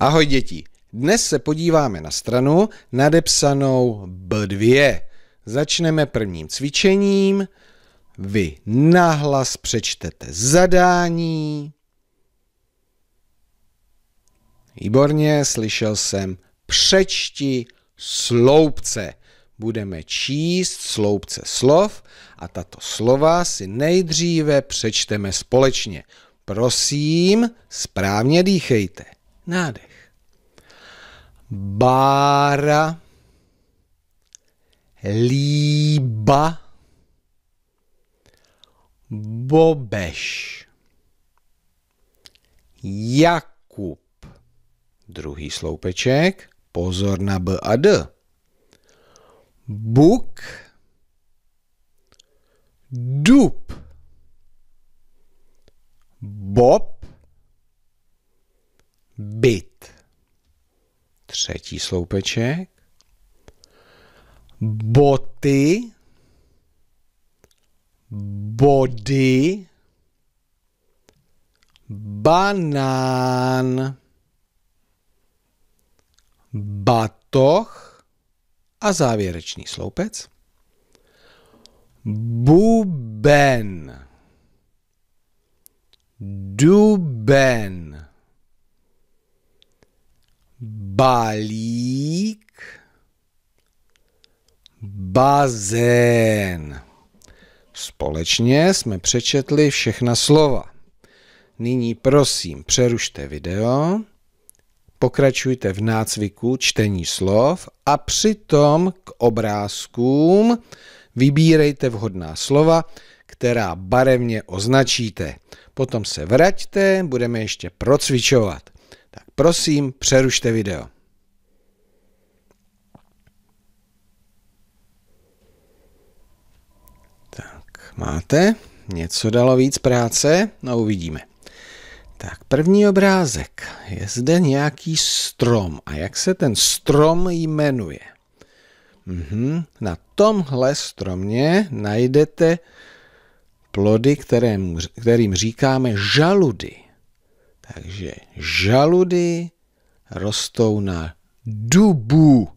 Ahoj děti, dnes se podíváme na stranu nadepsanou B2. Začneme prvním cvičením. Vy nahlas přečtete zadání. Výborně, slyšel jsem přečti sloupce. Budeme číst sloupce slov a tato slova si nejdříve přečteme společně. Prosím, správně dýchejte. Nádech bára, líba, bobeš, Jakub. Druhý sloupeček, pozor na B a D. Buk, třetí sloupeček, boty, body, banán, batoh a závěrečný sloupec. Buben, duben, balík, bazén. Společně jsme přečetli všechna slova. Nyní prosím přerušte video, pokračujte v nácviku čtení slov a přitom k obrázkům vybírejte vhodná slova, která barevně označíte. Potom se vraťte, budeme ještě procvičovat. Prosím, přerušte video. Tak, máte? Něco dalo víc práce? No uvidíme. Tak, první obrázek. Je zde nějaký strom. A jak se ten strom jmenuje? Mhm. Na tomhle stromě najdete plody, kterým, kterým říkáme žaludy. Takže žaludy rostou na dubu,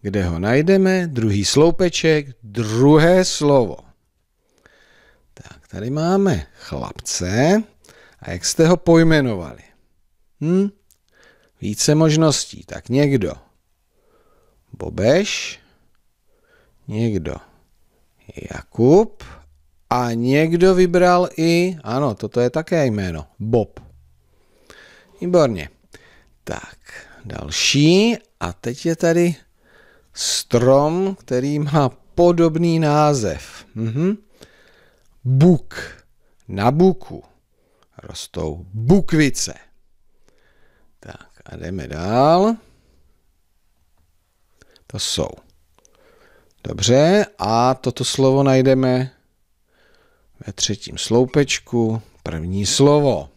kde ho najdeme, druhý sloupeček, druhé slovo. Tak, tady máme chlapce. A jak jste ho pojmenovali? Hm? Více možností. Tak někdo Bobeš, někdo Jakub a někdo vybral i, ano, toto je také jméno, Bob. Výborně. Tak, další. A teď je tady strom, který má podobný název. Mhm. Buk. Na buku rostou bukvice. Tak a jdeme dál. To jsou. Dobře, a toto slovo najdeme ve třetím sloupečku, první slovo.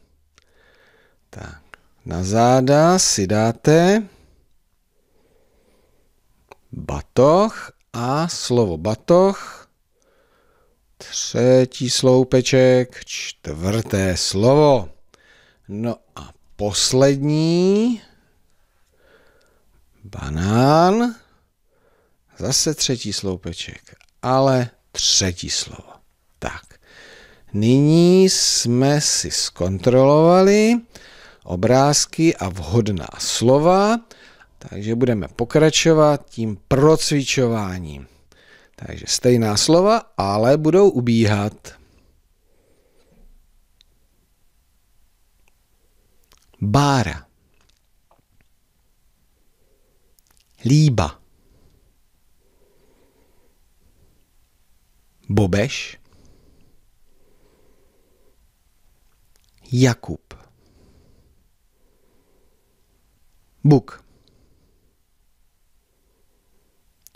Tak na záda si dáte batoh a slovo batoh, třetí sloupeček, čtvrté slovo. No a poslední, banán, zase třetí sloupeček, ale třetí slovo. Tak, nyní jsme si zkontrolovali, obrázky a vhodná slova. Takže budeme pokračovat tím procvičováním. Takže stejná slova, ale budou ubíhat. Bára. Líba. Bobeš. Jakub. Buk.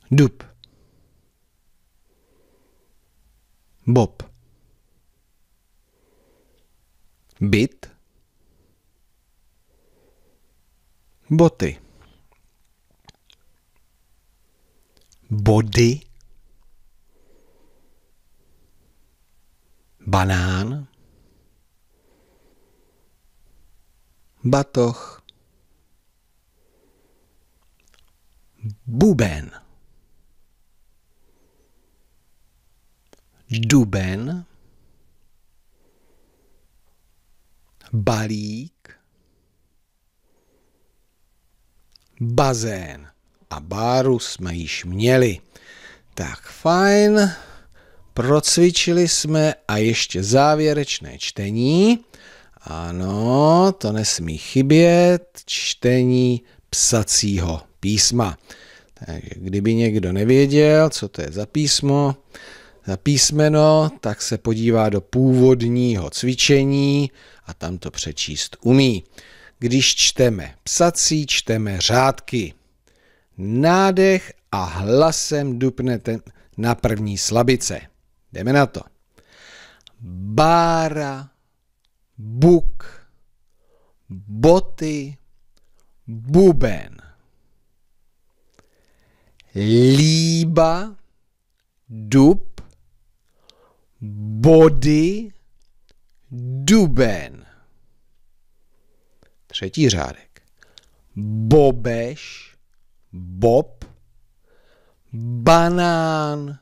Dub. Bob. Byt. Boty. Body. Banán. Batoh. buben, duben, balík, bazén. A báru jsme již měli. Tak fajn, procvičili jsme a ještě závěrečné čtení. Ano, to nesmí chybět, čtení psacího písma. Takže kdyby někdo nevěděl, co to je za písmo, za písmeno, tak se podívá do původního cvičení a tam to přečíst umí. Když čteme psací, čteme řádky. Nádech a hlasem dupnete na první slabice. Jdeme na to. Bára, buk, boty, buben líba, dub, body, duben. Třetí řádek. Bobeš, bob, banán,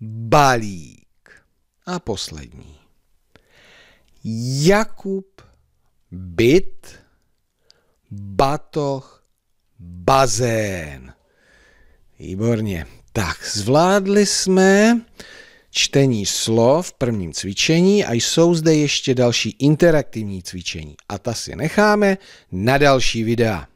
balík. A poslední. Jakub, byt, batoh, bazén. Výborně. Tak, zvládli jsme čtení slov v prvním cvičení a jsou zde ještě další interaktivní cvičení a ta si necháme na další videa.